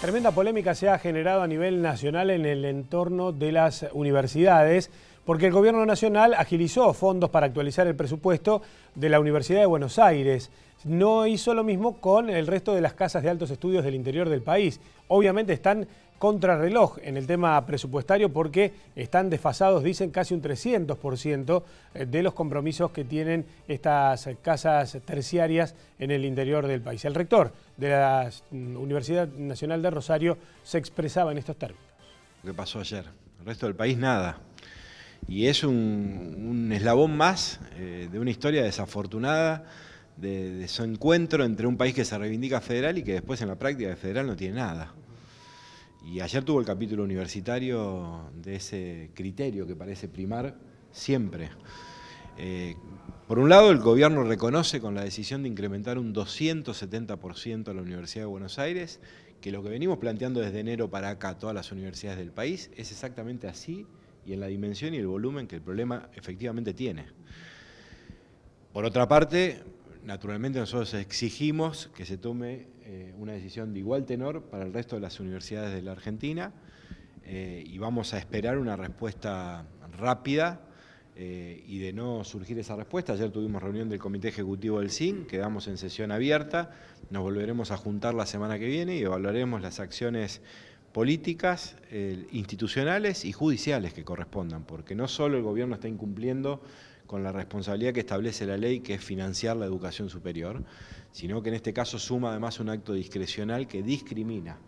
Tremenda polémica se ha generado a nivel nacional en el entorno de las universidades porque el Gobierno Nacional agilizó fondos para actualizar el presupuesto de la Universidad de Buenos Aires. No hizo lo mismo con el resto de las casas de altos estudios del interior del país. Obviamente están contrarreloj en el tema presupuestario porque están desfasados, dicen, casi un 300% eh, de los compromisos que tienen estas casas terciarias en el interior del país. El rector de la mm, Universidad Nacional de Rosario se expresaba en estos términos. ¿Qué pasó ayer? El resto del país nada y es un, eslabón más eh, de una historia desafortunada de, su encuentro entre un país que se reivindica federal y que después en la práctica de federal no tiene nada. Y ayer tuvo el capítulo universitario de ese criterio que parece primar siempre. Eh, por un lado, el gobierno reconoce con la decisión de incrementar un 270% a la Universidad de Buenos Aires, que lo que venimos planteando desde enero para acá, todas las universidades del país, es exactamente así y en la dimensión y el volumen que el problema efectivamente tiene. Por otra parte, naturalmente nosotros exigimos que se tome eh, una decisión de igual tenor para el resto de las universidades de la Argentina eh, y vamos a esperar una respuesta rápida eh, y de no surgir esa respuesta. Ayer tuvimos reunión del Comité Ejecutivo del SIN, quedamos en sesión abierta, nos volveremos a juntar la semana que viene y evaluaremos las acciones políticas, eh, institucionales y judiciales que correspondan, porque no solo el gobierno está incumpliendo con la responsabilidad que establece la ley, que es financiar la educación superior, sino que en este caso suma además un acto discrecional que discrimina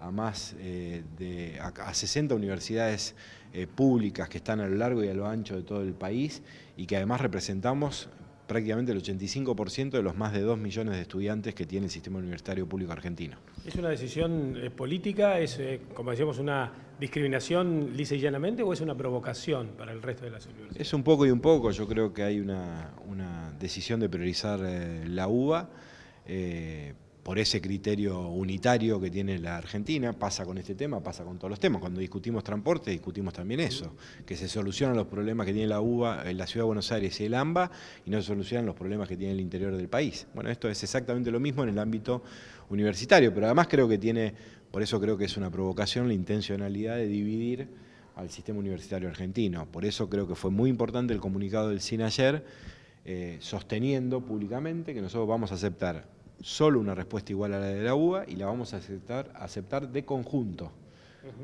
a más eh, de 60 universidades eh, públicas que están a lo largo y a lo ancho de todo el país y que además representamos prácticamente el 85% de los más de 2 millones de estudiantes que tiene el sistema universitario público argentino. ¿Es una decisión eh, política? ¿Es, eh, como decíamos, una discriminación lisa y llanamente o es una provocación para el resto de las universidades? Es un poco y un poco. Yo creo que hay una, decisión de priorizar eh, la UBA por ese criterio unitario que tiene la Argentina, pasa con este tema, pasa con todos los temas. Cuando discutimos transporte, discutimos también eso, que se solucionan los problemas que tiene la UBA, eh, la Ciudad de Buenos Aires y el AMBA, y no se solucionan los problemas que tiene el interior del país. Bueno, esto es exactamente lo mismo en el ámbito universitario, pero además creo que tiene, por eso creo que es una provocación la intencionalidad de dividir al sistema universitario argentino. Por eso creo que fue muy importante el comunicado del CIN ayer, eh, sosteniendo públicamente que nosotros vamos a aceptar solo una respuesta igual a la de la UBA y la vamos a aceptar, de conjunto,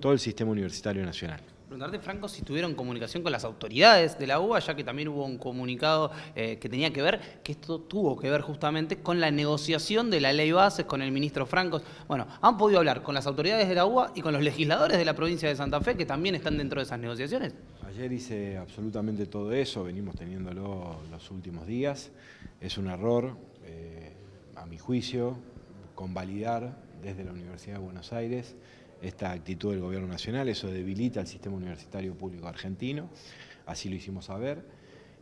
todo el sistema universitario nacional. Preguntarte, Franco, si tuvieron comunicación con las autoridades de la UBA, ya que también hubo un comunicado eh, que tenía que ver, que esto tuvo que ver justamente con la negociación de la ley bases con el ministro Franco. Bueno, ¿han podido hablar con las autoridades de la UBA y con los legisladores de la provincia de Santa Fe, que también están dentro de esas negociaciones? Ayer hice absolutamente todo eso, venimos teniéndolo los últimos días. Es un error, a mi juicio, convalidar desde la Universidad de Buenos Aires esta actitud del Gobierno Nacional, eso debilita el sistema universitario público argentino, así lo hicimos saber,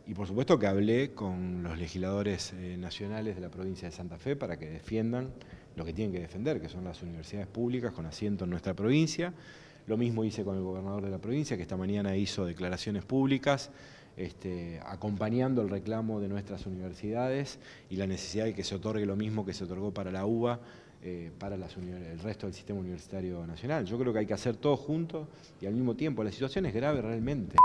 y por supuesto que hablé con los legisladores eh, nacionales de la provincia de Santa Fe para que defiendan lo que tienen que defender, que son las universidades públicas con asiento en nuestra provincia, lo mismo hice con el gobernador de la provincia, que esta mañana hizo declaraciones públicas este, acompañando el reclamo de nuestras universidades y la necesidad de que se otorgue lo mismo que se otorgó para la UBA, eh, para las el resto del sistema universitario nacional. Yo creo que hay que hacer todo junto y al mismo tiempo. La situación es grave realmente.